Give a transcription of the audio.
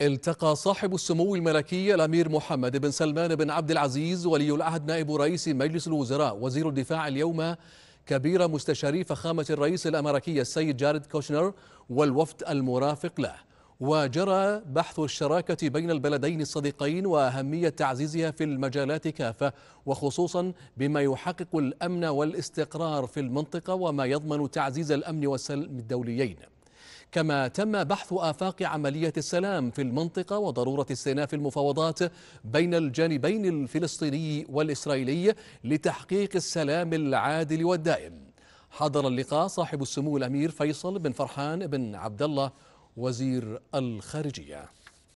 التقى صاحب السمو الملكي الامير محمد بن سلمان بن عبد العزيز ولي العهد نائب رئيس مجلس الوزراء وزير الدفاع اليوم كبير مستشاري فخامه الرئيس الامريكي السيد جارد كوشنر والوفد المرافق له وجرى بحث الشراكه بين البلدين الصديقين واهميه تعزيزها في المجالات كافه وخصوصا بما يحقق الامن والاستقرار في المنطقه وما يضمن تعزيز الامن والسلم الدوليين كما تم بحث آفاق عملية السلام في المنطقة وضرورة استئناف المفاوضات بين الجانبين الفلسطيني والإسرائيلي لتحقيق السلام العادل والدائم حضر اللقاء صاحب السمو الأمير فيصل بن فرحان بن عبد الله وزير الخارجية